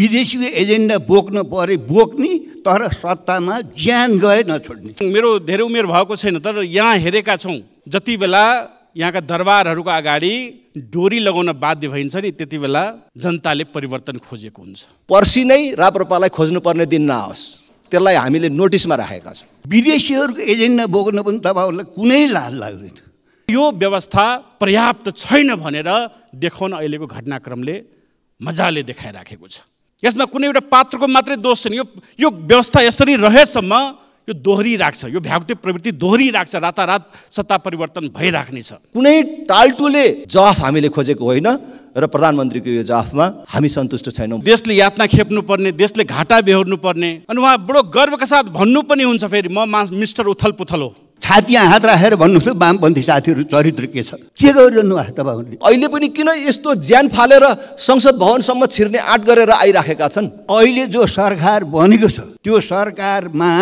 विदेशी एजेन्डा बोक्न परे बोक्ने तर सत्तामा ज्यान गए नछोड्ने मेरो धेरै उमेर भएको छैन तर यहाँ हेरेका छौँ जति बेला यहाँका दरबारहरूको अगाडि डोरी लगाउन बाध्य भइन्छ नि त्यति बेला जनताले परिवर्तन खोजेको हुन्छ पर्सि नै राप्रपालाई खोज्नुपर्ने दिन नआओस् त्यसलाई हामीले नोटिसमा राखेका छौँ विदेशीहरूको एजेन्डा बोक्न पनि तपाईँहरूलाई कुनै लाज लाग्दैन यो व्यवस्था पर्याप्त छैन भनेर देखाउन अहिलेको घटनाक्रमले मजाले देखाइराखेको छ यसमा कुनै एउटा पात्रको मात्रै दोष छैन यो यो व्यवस्था यसरी रहेसम्म यो दोहोरिरहेको छ यो भ्यागुते प्रवृत्ति दोहोरिरहेको छ रातारात सत्ता परिवर्तन भइराख्ने छ कुनै टाल्टुले जवाफ हामीले खोजेको होइन र प्रधानमन्त्रीको यो जवाफमा हामी सन्तुष्ट छैनौँ देशले यातना खेप्नुपर्ने देशले घाटा बेहोर्नु पर्ने अनि उहाँ बडो गर्वका साथ भन्नु पनि हुन्छ फेरि म मा मिस्टर उथल पुथल हो छाती हात राखेर भन्नुहुन्थ्यो वामपन्थी साथीहरू चरित्र के छ के गरिरहनु भएको तपाईँहरूले अहिले पनि किन यस्तो ज्यान फालेर संसद भवनसम्म छिर्ने आँट गरेर आइराखेका छन् अहिले जो सरकार बनेको छ त्यो सरकारमा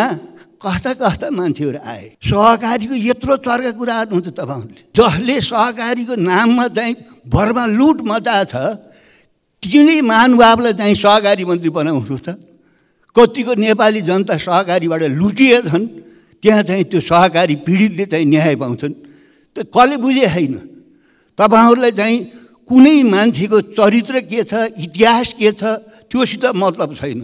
कस्ता कस्ता मान्छेहरू आए सहकारीको यत्रो चर्का कुरा हुन्छ तपाईँहरूले जसले सहकारीको नाममा चाहिँ भरमा लुट मजा छ तिनै महानुभावलाई चाहिँ सहकारी मन्त्री बनाउनु छ कतिको नेपाली जनता सहकारीबाट लुटिएछन् त्यहाँ चाहिँ त्यो सहकारी पीडितले चाहिँ न्याय पाउँछन् त कसले बुझे छैन तपाईँहरूलाई चाहिँ कुनै मान्छेको चरित्र के छ इतिहास के छ त्योसित मतलब छैन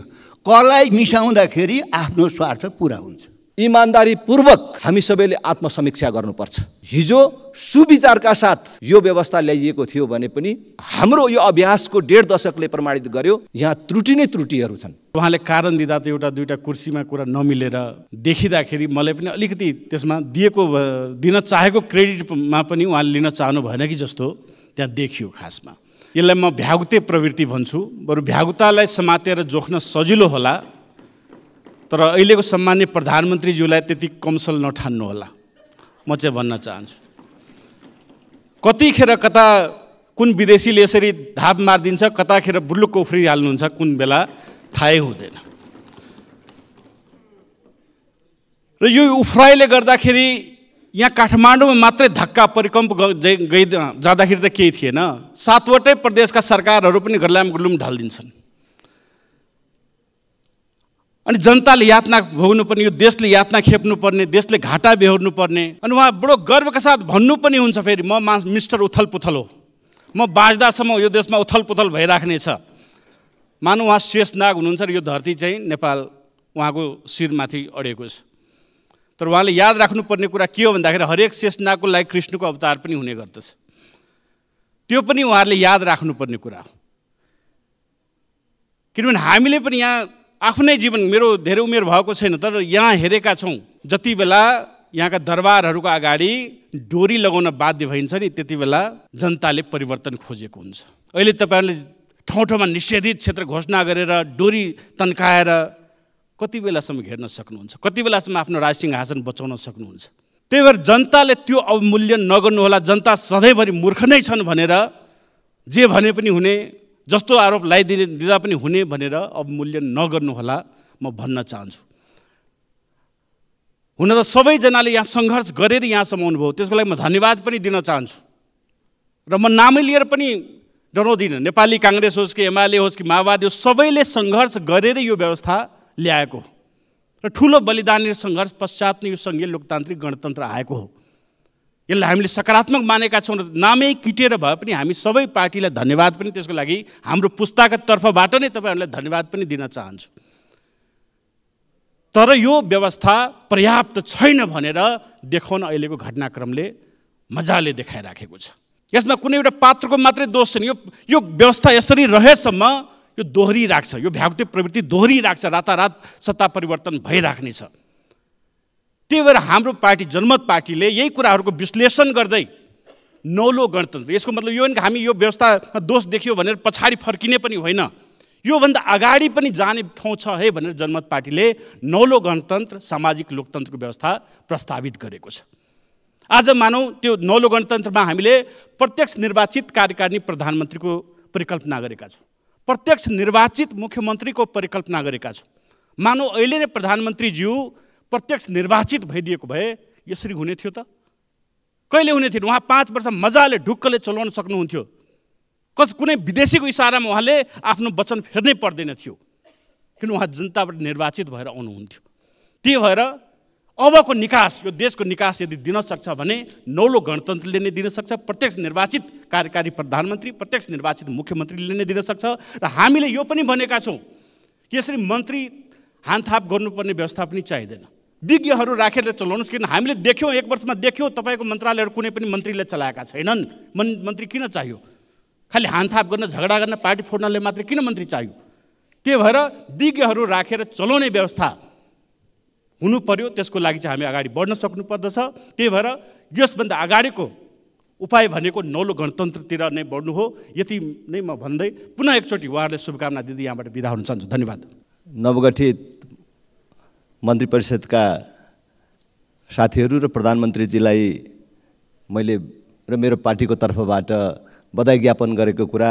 कसलाई मिसाउँदाखेरि आफ्नो स्वार्थ पुरा हुन्छ इमान्दारीपूर्वक हामी सबैले आत्मसमीक्षा गर्नुपर्छ हिजो सुविचारका साथ यो व्यवस्था ल्याइएको थियो भने पनि हाम्रो यो अभ्यासको डेढ दशकले प्रमाणित गर्यो यहाँ त्रुटि नै त्रुटिहरू छन् उहाँले कारण दिँदा त एउटा दुईवटा कुर्सीमा कुरा नमिलेर देखिँदाखेरि मलाई पनि अलिकति त्यसमा दिएको दिन चाहेको क्रेडिटमा पनि उहाँले लिन चाहनु भएन कि जस्तो त्यहाँ देखियो खासमा यसलाई म भ्यागुते प्रवृत्ति भन्छु बरु भ्यागुतालाई समातेर जोख्न सजिलो होला तर अहिलेको सम्मान्य प्रधानमन्त्रीज्यूलाई त्यति कमसल नठान्नुहोला म चाहिँ भन्न चाहन्छु कतिखेर कता कुन विदेशीले यसरी धाप मारिदिन्छ कताखेर बुलुक उफ्रिहाल्नुहुन्छ कुन बेला थाहै हुँदैन र यो उफ्राइले गर्दाखेरि यहाँ काठमाडौँमा मात्रै धक्का परिकम्प गइ जाँदाखेरि त केही थिएन सातवटै प्रदेशका सरकारहरू पनि गर्लाम गुलुम ढालिदिन्छन् अनि जनताले यातना भोग्नुपर्ने यो देशले यातना खेप्नुपर्ने देशले घाटा बेहोर्नु पर्ने अनि उहाँ बडो गर्वका साथ भन्नु पनि हुन्छ फेरि म मा मिस्टर उथल पुथल हो म बाँच्दासम्म यो देशमा उथल पुथल भइराख्नेछ मान उहाँ शेष नाग हुनुहुन्छ र यो धरती चाहिँ नेपाल उहाँको शिरमाथि अडेको छ तर उहाँले याद राख्नुपर्ने कुरा के हो भन्दाखेरि हरेक शेष नागको लागि कृष्णको अवतार पनि हुने गर्दछ त्यो पनि उहाँहरूले याद राख्नुपर्ने कुरा हो किनभने हामीले पनि यहाँ आफ्नै जीवन मेरो धेरै उमेर भएको छैन तर यहाँ हेरेका छौँ जति बेला यहाँका दरबारहरूको अगाडि डोरी लगाउन बाध्य भइन्छ नि त्यति बेला जनताले परिवर्तन खोजेको हुन्छ अहिले तपाईँहरूले ठाउँ ठाउँमा निषेधित क्षेत्र घोषणा गरेर डोरी तन्काएर कति बेलासम्म घेर्न सक्नुहुन्छ कति बेलासम्म आफ्नो राज सिंहासन बचाउन सक्नुहुन्छ त्यही भएर जनताले त्यो अवमूल्यन नगर्नुहोला जनता सधैँभरि मूर्ख नै छन् भनेर जे भने पनि हुने जस्तो आरोप लगाइदिने दिँदा पनि हुने भनेर अवमूल्यन नगर्नुहोला म भन्न चाहन्छु हुन त सबैजनाले यहाँ सङ्घर्ष गरेर यहाँसम्म आउनुभयो त्यसको लागि म धन्यवाद पनि दिन चाहन्छु र म नामै लिएर पनि डराउँदिनँ नेपाली काङ्ग्रेस होस् कि एमाले होस् कि माओवादी होस् सबैले सङ्घर्ष गरेर यो व्यवस्था ल्याएको हो र ठुलो बलिदान र सङ्घर्ष पश्चात नै यो सङ्घीय लोकतान्त्रिक गणतन्त्र आएको हो यसलाई हामीले सकारात्मक मानेका छौँ र नामै किटेर भए पनि हामी सबै पार्टीलाई धन्यवाद पनि त्यसको लागि हाम्रो पुस्ताको तर्फबाट नै तपाईँहरूलाई धन्यवाद पनि दिन चाहन्छु तर यो व्यवस्था पर्याप्त छैन भनेर देखाउन अहिलेको घटनाक्रमले मजाले देखाइराखेको छ यसमा कुनै एउटा पात्रको मात्रै दोष छैन यो यो व्यवस्था यसरी रहेसम्म यो दोहोरिराख्छ यो भ्याक्ते प्रवृत्ति दोहोरिराख्छ रातारात सत्ता परिवर्तन भइराख्नेछ त्यही भएर हाम्रो पार्टी जनमत पार्टीले यही कुराहरूको विश्लेषण गर्दै नौलो गणतन्त्र यसको मतलब यो कि हामी यो व्यवस्थामा दोष देखियो भनेर पछाडि फर्किने पनि होइन योभन्दा अगाडि पनि जाने ठाउँ छ है भनेर जनमत पार्टीले नौलो गणतन्त्र सामाजिक लोकतन्त्रको व्यवस्था प्रस्तावित गरेको छ आज मानौँ त्यो नौलो गणतन्त्रमा हामीले प्रत्यक्ष निर्वाचित कार्यकारिणी प्रधानमन्त्रीको परिकल्पना गरेका छौँ प्रत्यक्ष निर्वाचित मुख्यमन्त्रीको परिकल्पना गरेका छौँ मानौँ अहिले नै प्रधानमन्त्रीज्यू प्रत्यक्ष निर्वाचित भइदिएको भए यसरी हुने थियो त कहिले हुने थिएन उहाँ पाँच वर्ष मजाले ढुक्कले चलाउन सक्नुहुन्थ्यो कस कुनै विदेशीको इसारामा उहाँले आफ्नो वचन फेर्नै पर्दैन थियो किन उहाँ जनताबाट निर्वाचित भएर आउनुहुन्थ्यो त्यही भएर अबको निकास यो देशको निकास यदि दिन सक्छ भने नौलो गणतन्त्रले नै दिन सक्छ प्रत्यक्ष निर्वाचित कार्यकारी प्रधानमन्त्री प्रत्यक्ष निर्वाचित मुख्यमन्त्रीले नै दिन सक्छ र हामीले यो पनि भनेका छौँ कि यसरी मन्त्री हानथाप गर्नुपर्ने व्यवस्था पनि चाहिँदैन विज्ञहरू राखेर चलाउनुहोस् किन हामीले देख्यौँ एक वर्षमा देख्यौँ तपाईँको मन्त्रालयहरू कुनै पनि मन्त्रीले चलाएका छैनन् मन मन्त्री किन चाहियो खालि हानथाप गर्न झगडा गर्न पार्टी फोड्नले मात्रै किन मन्त्री चाहियो त्यही भएर विज्ञहरू राखेर चलाउने व्यवस्था हुनु पर्यो त्यसको लागि चाहिँ हामी अगाडि बढ्न सक्नुपर्दछ त्यही भएर यसभन्दा अगाडिको उपाय भनेको नौलो गणतन्त्रतिर नै बढ्नु हो यति नै म भन्दै पुनः एकचोटि उहाँहरूले शुभकामना दिँदै यहाँबाट बिदा हुन चाहन्छु धन्यवाद नवगठित मन्त्री परिषदका साथीहरू र प्रधानमन्त्रीजीलाई मैले र मेरो पार्टीको तर्फबाट बधाई ज्ञापन गरेको कुरा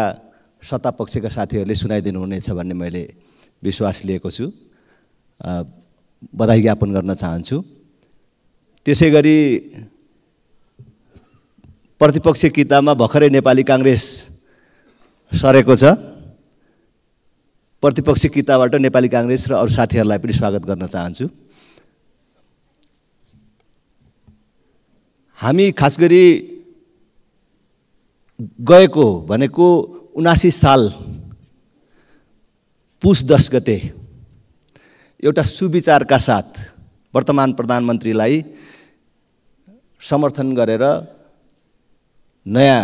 सत्तापक्षका साथीहरूले सुनाइदिनु हुनेछ भन्ने मैले विश्वास लिएको छु बधाई ज्ञापन गर्न चाहन्छु त्यसै गरी प्रतिपक्ष किताबमा भर्खरै नेपाली काङ्ग्रेस सरेको छ प्रतिपक्षी किताबाट नेपाली काङ्ग्रेस र अरू साथीहरूलाई पनि स्वागत गर्न चाहन्छु हामी खास गरी गएको भनेको उनासी साल पुस दस गते एउटा सुविचारका साथ वर्तमान प्रधानमन्त्रीलाई समर्थन गरेर नयाँ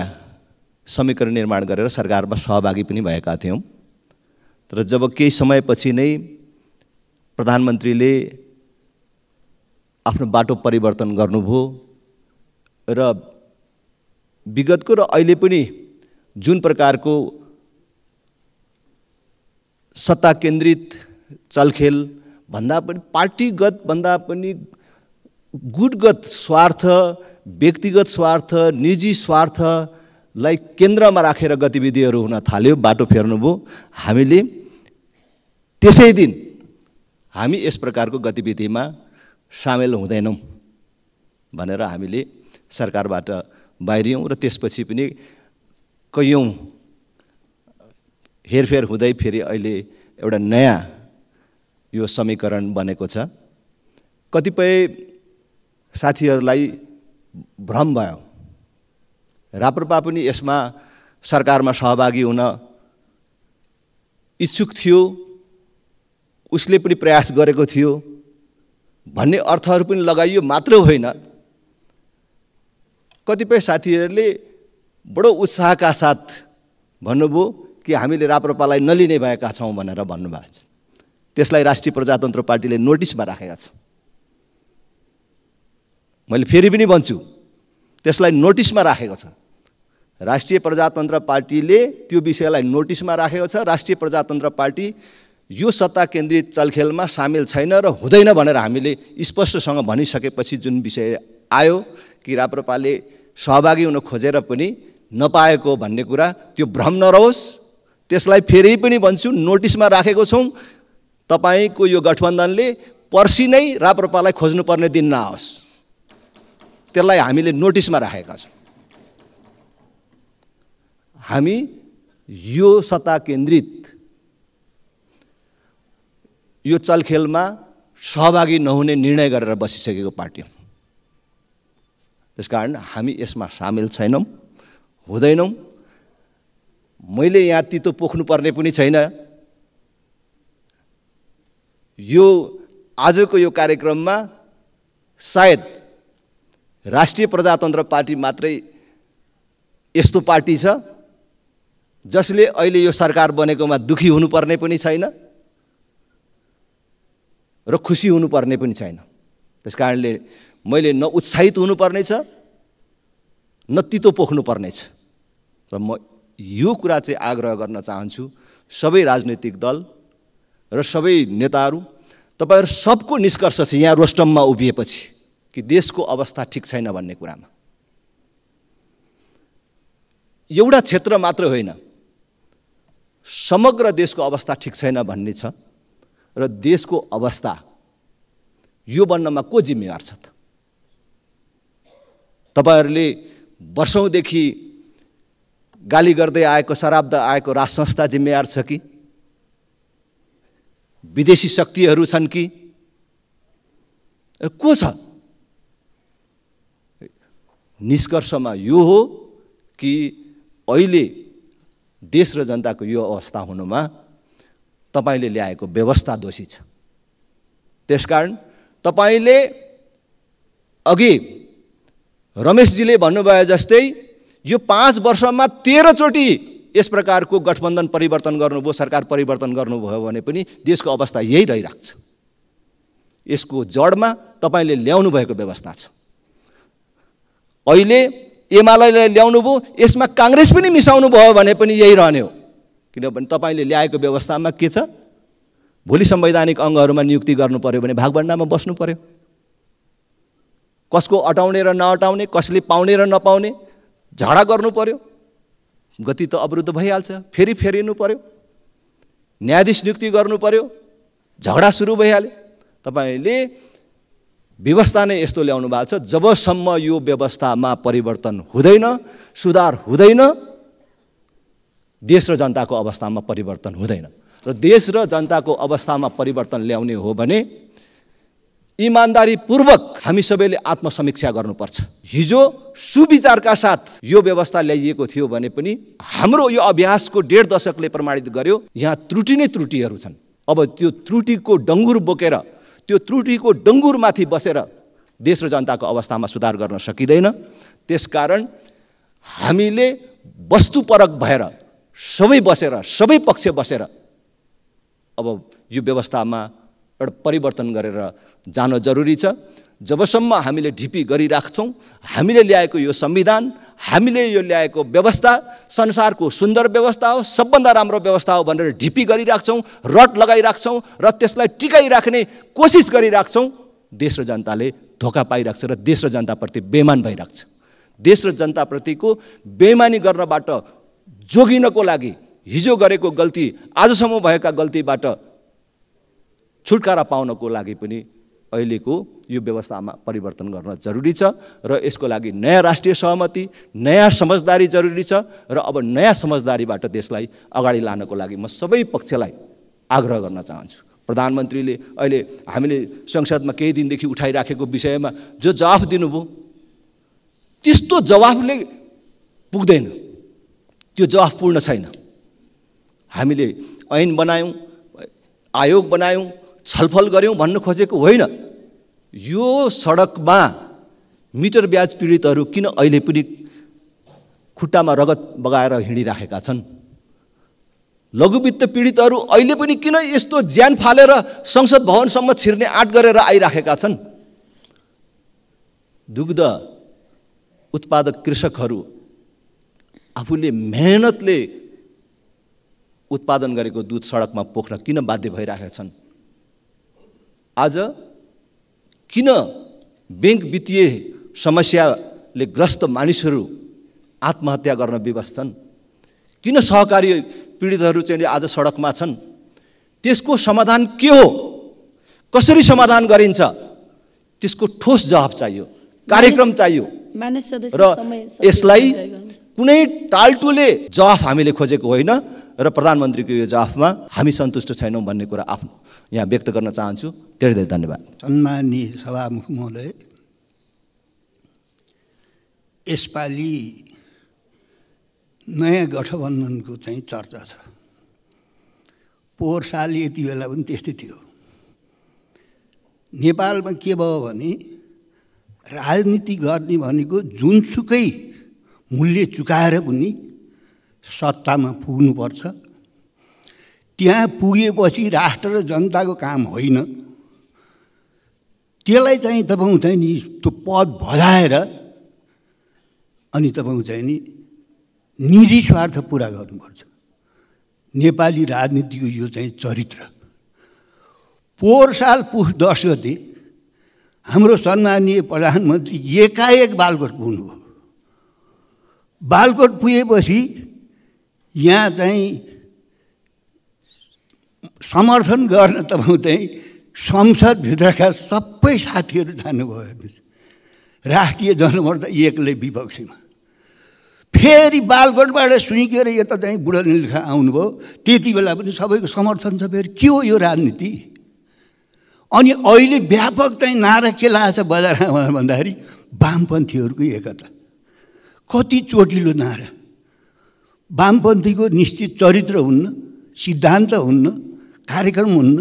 समीकरण निर्माण गरेर सरकारमा सहभागी पनि भएका थियौँ तर जब केही समयपछि नै प्रधानमन्त्रीले आफ्नो बाटो परिवर्तन गर्नुभयो र विगतको र अहिले पनि जुन प्रकारको सत्ता केन्द्रित चलखेल भन्दा पनि पार्टीगत भन्दा पनि गुटगत स्वार्थ व्यक्तिगत स्वार्थ निजी स्वार्थलाई केन्द्रमा राखेर गतिविधिहरू हुन थाल्यो बाटो फेर्नुभयो हामीले त्यसै दिन हामी यस प्रकारको गतिविधिमा सामेल हुँदैनौँ भनेर हामीले सरकारबाट बाहिरियौँ र त्यसपछि पनि कैयौँ हेरफेर हुँदै फेरि अहिले एउटा नयाँ यो समीकरण बनेको छ कतिपय साथीहरूलाई भ्रम भयो राप्रपा पनि यसमा सरकारमा सहभागी हुन इच्छुक थियो उसले पनि प्रयास गरेको थियो भन्ने अर्थहरू पनि लगाइयो मात्र होइन कतिपय साथीहरूले बडो उत्साहका साथ भन्नुभयो कि हामीले राप्रपालाई नलिने भएका छौँ भनेर भन्नुभएको छ त्यसलाई राष्ट्रिय प्रजातन्त्र पार्टीले नोटिसमा राखेका छ मैले फेरि पनि भन्छु त्यसलाई नोटिसमा राखेको छ राष्ट्रिय प्रजातन्त्र पार्टीले त्यो विषयलाई नोटिसमा राखेको छ राष्ट्रिय प्रजातन्त्र पार्टी यो सत्ता केन्द्रित चलखेलमा सामेल छैन र हुँदैन भनेर हामीले स्पष्टसँग भनिसकेपछि जुन विषय आयो कि राप्रपाले सहभागी हुन खोजेर पनि नपाएको भन्ने कुरा त्यो भ्रम नरहोस् त्यसलाई फेरि पनि भन्छु नोटिसमा राखेको छौँ तपाईँको यो गठबन्धनले पर्सि नै राप्रपालाई खोज्नुपर्ने दिन नआओस् त्यसलाई हामीले नोटिसमा राखेका छौँ हामी यो सत्ता केन्द्रित यो चलखेलमा सहभागी नहुने निर्णय गरेर बसिसकेको पार्टी हो कारण हामी यसमा सामेल छैनौँ हुँदैनौँ मैले यहाँ तितो पोख्नुपर्ने पनि छैन यो आजको यो कार्यक्रममा सायद राष्ट्रिय प्रजातन्त्र पार्टी मात्रै यस्तो पार्टी छ जसले अहिले यो सरकार बनेकोमा दुखी हुनुपर्ने पनि छैन र खुसी हुनुपर्ने पनि छैन त्यस कारणले मैले न उत्साहित हुनुपर्नेछ न तितो पोख्नुपर्नेछ र म यो कुरा चाहिँ आग्रह गर्न चाहन्छु सबै राजनैतिक दल र सबै नेताहरू तपाईँहरू सबको निष्कर्ष छ यहाँ रोस्टममा उभिएपछि कि देशको अवस्था ठिक छैन भन्ने कुरामा एउटा क्षेत्र मात्र होइन समग्र देशको अवस्था ठिक छैन भन्ने छ र देशको अवस्था यो बन्नमा को जिम्मेवार छ त तपाईँहरूले वर्षौँदेखि गाली गर्दै आएको शराब्द आएको राज संस्था जिम्मेवार छ कि विदेशी शक्तिहरू छन् कि को छ निष्कर्षमा यो हो कि अहिले देश र जनताको यो अवस्था हुनुमा तपाईँले ल्याएको व्यवस्था दोषी छ त्यसकारण तपाईँले अघि रमेशजीले भन्नुभयो जस्तै यो पाँच वर्षमा तेह्रचोटि यस प्रकारको गठबन्धन परिवर्तन गर्नुभयो सरकार परिवर्तन गर्नुभयो भने पनि देशको अवस्था यही रहिरहेको छ यसको जडमा तपाईँले ल्याउनु भएको व्यवस्था छ अहिले एमाले ल्याउनु भयो यसमा काङ्ग्रेस पनि मिसाउनु भयो भने पनि यही रहने हो किनभने तपाईँले ल्याएको व्यवस्थामा के छ भोलि संवैधानिक अङ्गहरूमा नियुक्ति गर्नु पऱ्यो भने भागभन्डामा बस्नु पऱ्यो कसको अटाउने र नअटाउने कसले पाउने र नपाउने झगडा गर्नु पऱ्यो गति त अवरुद्ध भइहाल्छ फेरि फेरिनु पऱ्यो न्यायाधीश नियुक्ति गर्नु पऱ्यो झगडा सुरु भइहाल्यो तपाईँले व्यवस्था नै यस्तो ल्याउनु भएको छ जबसम्म यो व्यवस्थामा परिवर्तन हुँदैन सुधार हुँदैन देश र जनताको अवस्थामा परिवर्तन हुँदैन र देश र जनताको अवस्थामा परिवर्तन ल्याउने हो भने इमान्दारीपूर्वक हामी सबैले आत्मसमीक्षा गर्नुपर्छ हिजो सुविचारका साथ यो व्यवस्था ल्याइएको थियो भने पनि हाम्रो यो अभ्यासको डेढ दशकले प्रमाणित गर्यो यहाँ त्रुटि नै त्रुटिहरू छन् अब त्यो त्रुटिको डङ्गुर बोकेर त्यो त्रुटिको डङ्गुरमाथि बसेर देश र जनताको अवस्थामा सुधार गर्न सकिँदैन त्यसकारण हामीले वस्तुपरक भएर सबै बसेर सबै पक्ष बसेर अब यो व्यवस्थामा एउटा परिवर्तन गरेर जान जरुरी छ जबसम्म हामीले ढिपी गरिराख्छौँ हामीले ल्याएको यो संविधान हामीले यो ल्याएको व्यवस्था संसारको सुन्दर व्यवस्था हो सबभन्दा राम्रो व्यवस्था हो भनेर ढिपी गरिराख्छौँ रट लगाइराख्छौँ र त्यसलाई टिकाइराख्ने कोसिस गरिराख्छौँ देश र जनताले धोका पाइराख्छ र देश र जनताप्रति बेमान भइरहेको छ देश र जनताप्रतिको बेमानी गर्नबाट जोगिनको लागि हिजो गरेको गल्ती आजसम्म भएका गल्तीबाट छुटकारा पाउनको लागि पनि अहिलेको यो व्यवस्थामा परिवर्तन गर्न जरुरी छ र यसको लागि नयाँ राष्ट्रिय सहमति नयाँ समझदारी जरुरी छ र अब नयाँ समझदारीबाट देशलाई अगाडि लानको लागि म सबै पक्षलाई आग्रह गर्न चाहन्छु प्रधानमन्त्रीले अहिले हामीले संसदमा केही दिनदेखि उठाइराखेको विषयमा जो जवाफ दिनुभयो त्यस्तो जवाफले पुग्दैन त्यो जवाफ पूर्ण छैन हामीले ऐन बनायौँ आयोग बनायौँ छलफल गऱ्यौँ भन्नु खोजेको होइन यो सडकमा मिटर ब्याज पीडितहरू किन अहिले पनि खुट्टामा रगत बगाएर हिँडिराखेका छन् लघुवित्त पीडितहरू अहिले पनि किन यस्तो ज्यान फालेर संसद भवनसम्म छिर्ने आँट गरेर आइराखेका छन् दुग्ध उत्पादक कृषकहरू आफूले मेहनतले उत्पादन गरेको दुध सडकमा पोख्न किन बाध्य भइरहेका छन् आज किन ब्याङ्क वित्तीय समस्याले ग्रस्त मानिसहरू आत्महत्या गर्न विवश छन् किन सहकारी पीडितहरू चाहिँ आज सडकमा छन् त्यसको समाधान के हो कसरी समाधान गरिन्छ त्यसको ठोस जवाब चाहियो कार्यक्रम चाहियो र यसलाई कुनै टाल्टुले जवाफ हामीले खोजेको होइन र प्रधानमन्त्रीको यो जवाफमा हामी सन्तुष्ट छैनौँ भन्ने कुरा आफ्नो यहाँ व्यक्त गर्न चाहन्छु धेरै धेरै धन्यवाद सम्मानीय सभामुख महोदय यसपालि नयाँ गठबन्धनको चाहिँ चर्चा छ पोहोर साल यति बेला पनि त्यस्तै थियो नेपालमा के भयो भने राजनीति गर्ने भनेको जुनसुकै मूल्य चुकाएर पनि सत्तामा पुग्नुपर्छ त्यहाँ पुगेपछि राष्ट्र र जनताको काम होइन त्यसलाई चाहिँ तपाईँ चाहिँ नि त्यो पद भजाएर अनि तपाईँ चाहिँ नि निजी स्वार्थ पुरा गर्नुपर्छ नेपाली राजनीतिको यो चाहिँ चरित्र पोहोर साल पुस दस गते हाम्रो सम्माननीय प्रधानमन्त्री एकाएक बालकोट पुग्नुभयो बालकोट पुगेपछि यहाँ चाहिँ समर्थन गर्न तपाईँ चाहिँ संसदभित्रका सबै साथीहरू जानुभयो हेर्नुहोस् राष्ट्रिय जनमोर्चा एक्लै विपक्षीमा फेरि बालकोटबाट सुनिकेर यता चाहिँ बुढा निलखा आउनुभयो त्यति बेला पनि सबैको समर्थन छ फेरि के हो यो राजनीति अनि अहिले व्यापक चाहिँ नारा के लागेको छ बजारमा भन्दाखेरि वामपन्थीहरूको एकता कति चोटिलो नारा वामपन्थीको निश्चित चरित्र हुन्न सिद्धान्त हुन्न कार्यक्रम हुन्न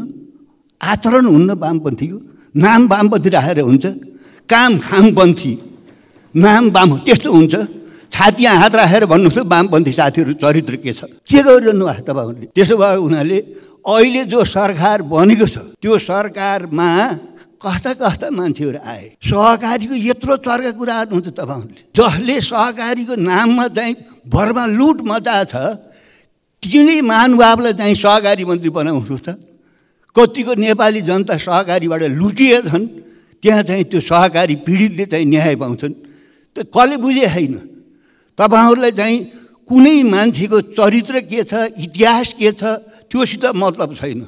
आचरण हुन्न वामपन्थीको नाम वामपन्थी राखेर हुन्छ काम खामपन्थी नाम वाम त्यस्तो हुन्छ छाती हात राखेर भन्नुहोस् त वामपन्थी साथीहरू चरित्र के छ के गरिरहनु भएको तपाईँहरूले त्यसो भए उनीहरूले अहिले जो सरकार बनेको छ त्यो सरकारमा कस्ता कस्ता मान्छेहरू आए सहकारीको यत्रो तर्का कुरा हुन्छ तपाईँहरूले जसले सहकारीको नाममा चाहिँ भरमा लुट मजा छ तिनै महानुभावलाई चाहिँ सहकारी मन्त्री बनाउनु त कतिको नेपाली जनता सहकारीबाट लुटिएछन् त्यहाँ चाहिँ त्यो सहकारी पीडितले चाहिँ न्याय पाउँछन् त कसले बुझे होइन तपाईँहरूलाई चाहिँ कुनै मान्छेको चरित्र के छ इतिहास के छ त्योसित मतलब छैन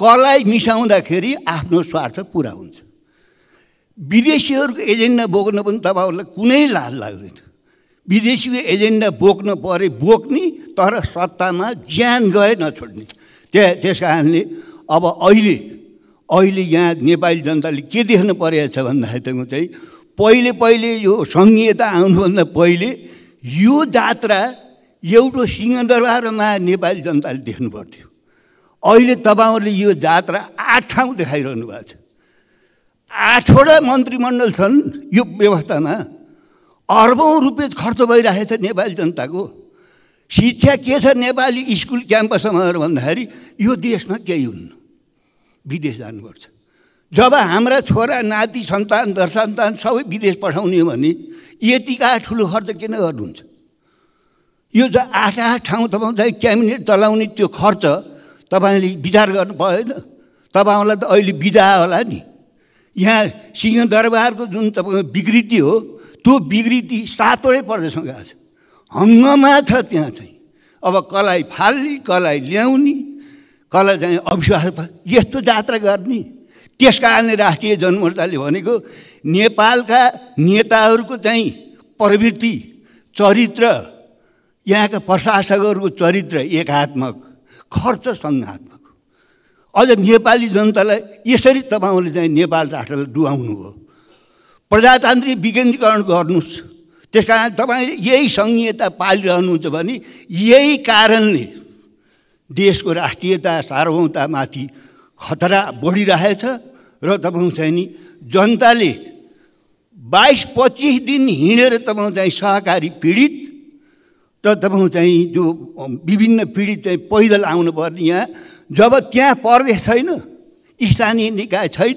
करलाई मिसाउँदाखेरि आफ्नो स्वार्थ पुरा हुन्छ विदेशीहरूको एजेन्डा बोक्न पनि तपाईँहरूलाई कुनै लाज लाग्दैन विदेशीको एजेन्डा बोक्न परे बोक्ने तर सत्तामा ज्यान गए नछोड्ने त्यहाँ त्यस कारणले अब अहिले अहिले यहाँ नेपाली जनताले के देख्न परेको छ भन्दाखेरि चाहिँ पहिले पहिले यो सङ्घीयता आउनुभन्दा पहिले यो जात्रा एउटा सिंहदरबारमा नेपाली जनताले देख्नु पर्थ्यो अहिले तपाईँहरूले यो जात्रा आठ ठाउँ देखाइरहनु भएको छ आठवटा मन्त्रीमण्डल छन् यो व्यवस्थामा अर्बौँ रुपियाँ खर्च भइरहेछ नेपाली जनताको शिक्षा के छ नेपाली स्कुल क्याम्पसमाहरू भन्दाखेरि यो देशमा केही हुन्न विदेश जानुपर्छ जब हाम्रा छोरा नाति सन्तान दर सन्तान सबै विदेश पठाउने हो भने यतिका ठुलो खर्च किन गर्नुहुन्छ यो आठ आठ ठाउँ तपाईँ चाहिँ क्याबिनेट चलाउने त्यो खर्च तपाईँले विचार गर्नु भएन तपाईँहरूलाई त अहिले विदा होला नि यहाँ सिंहदरबारको जुन तपाईँको विकृति हो त्यो विकृति सातवटै प्रदेशमा गएको छ हङ्गमा छ त्यहाँ चाहिँ अब कसलाई फाल्ने कसलाई ल्याउने कसलाई चाहिँ अविश्वास यस्तो जात्रा गर्ने त्यस कारणले राष्ट्रिय जनमोर्चाले भनेको नेपालका नेताहरूको चाहिँ प्रवृत्ति चरित्र यहाँका प्रशासकहरूको चरित्र एकात्मक खर्च सङ्घात्मक अझ नेपाली जनतालाई यसरी तपाईँहरूले चाहिँ नेपाल राष्ट्रलाई हो प्रजातान्त्रिक विकेन्द्रीकरण गर्नुहोस् त्यस कारण तपाईँले यही सङ्घीयता पालिरहनुहुन्छ भने यही कारणले देशको राष्ट्रियता सार्वभौमतामाथि खतरा बढिरहेछ र तपाईँ चाहिँ नि जनताले बाइस पच्चिस दिन हिँडेर तपाईँ चाहिँ सहकारी पीडित र तपाईँ चाहिँ जो विभिन्न पीडित चाहिँ पैदल आउनुपर्ने यहाँ जब त्यहाँ परदेश छैन स्थानीय निकाय छैन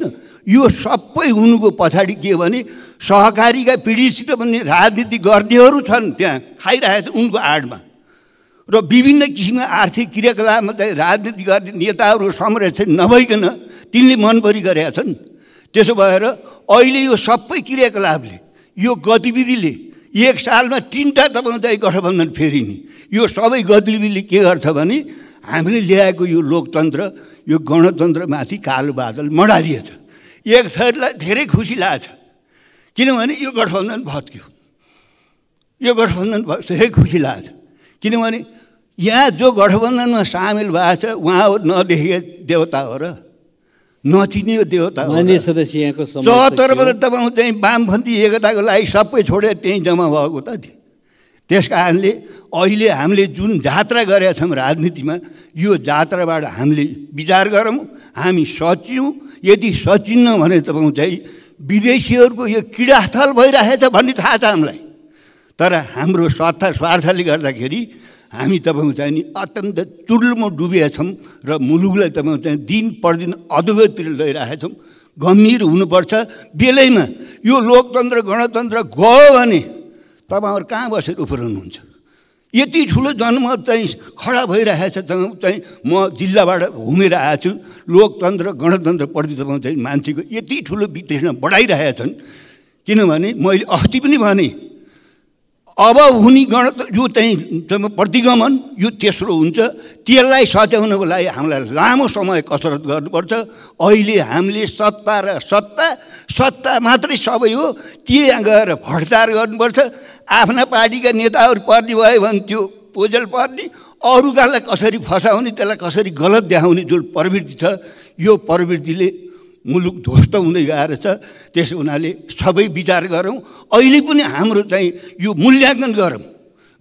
यो सबै हुनुको पछाडि के भने सहकारीका पीडितसित पनि राजनीति गर्नेहरू छन् त्यहाँ खाइरहेको छ उनको आडमा र विभिन्न किसिमका आर्थिक क्रियाकलापमा चाहिँ राजनीति गर्ने नेताहरू संरक्षण नभइकन तिनले मनपरी गरेका छन् त्यसो भएर अहिले यो सबै क्रियाकलापले यो गतिविधिले एक सालमा तिनवटा चाहिँ गठबन्धन फेरि यो सबै गतिविधि के गर्छ भने हामीले ल्याएको यो लोकतन्त्र यो गणतन्त्रमाथि कालो बादल मडारिएछ एक थरीलाई धेरै खुसी छ किनभने यो गठबन्धन भत्क्यो यो गठबन्धन धेरै खुसी लाग्छ किनभने यहाँ जो गठबन्धनमा सामेल भएको छ उहाँ नदेखेका देवता हो र नचिने त्यो त चौहत्तरबाट तपाईँ चाहिँ वामपन्थी एकताको लागि सबै छोडेर त्यहीँ जम्मा भएको त थियो त्यस कारणले अहिले हामीले जुन जात्रा गरेका छौँ राजनीतिमा यो जात्राबाट हामीले विचार गरौँ हामी सच्यौँ यदि सचिन्न भने तपाईँ चाहिँ विदेशीहरूको यो किडास्थल भइरहेछ भन्ने थाहा छ हामीलाई तर हाम्रो स्वार्थ स्वार्थले गर्दाखेरि हामी तपाईँको चाहिँ नि अत्यन्त चुर्लुमा डुबिएका छौँ र मुलुकलाई तपाईँको चाहिँ दिन प्रदिन अधोगतिर लैरहेका छौँ गम्भीर हुनुपर्छ बेलैमा यो लोकतन्त्र गणतन्त्र गयो भने तपाईँहरू कहाँ बसेर उफ्राउनुहुन्छ यति ठुलो जनमत चाहिँ खडा छ चाहिँ म जिल्लाबाट घुमेर आएको छु लोकतन्त्र गणतन्त्रप्रति तपाईँ चाहिँ मान्छेको यति ठुलो विदेशमा बढाइरहेका छन् किनभने मैले अस्ति पनि भनेँ अब हुने गण जो चाहिँ प्रतिगमन यो तेस्रो हुन्छ त्यसलाई सच्याउनको लागि हामीलाई लामो समय कसरत गर्नुपर्छ अहिले हामीले सत्ता र सत्ता सत्ता मात्रै सबै हो त्यहाँ गएर भट्टार गर्नुपर्छ आफ्ना पार्टीका नेताहरू पर्ने भयो भने त्यो पोजल पर्ने अरूकालाई कसरी फसाउने त्यसलाई कसरी गलत देखाउने जुन प्रवृत्ति छ यो प्रवृत्तिले मुलुक ध्वस्त हुँदै गएर छ त्यस हुनाले सबै विचार गरौँ अहिले पनि हाम्रो चाहिँ यो मूल्याङ्कन गरौँ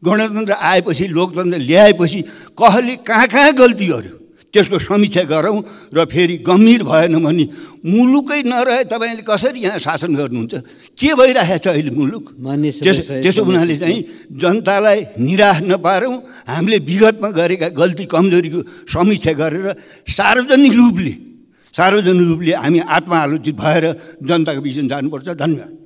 गणतन्त्र आएपछि लोकतन्त्र ल्याएपछि कसले कहाँ कहाँ गल्ती गर्यो त्यसको समीक्षा गरौँ र फेरि गम्भीर भएन भने मुलुकै नरहे तपाईँले कसरी यहाँ शासन गर्नुहुन्छ के भइरहेको छ अहिले मुलुक त्यसो त्यसो हुनाले चाहिँ जनतालाई निराश नपारौँ हामीले विगतमा गरेका गल्ती कमजोरीको समीक्षा गरेर सार्वजनिक रूपले सार्वजनिक रूपले हामी आलोचित भएर जनताको बिचमा जानुपर्छ धन्यवाद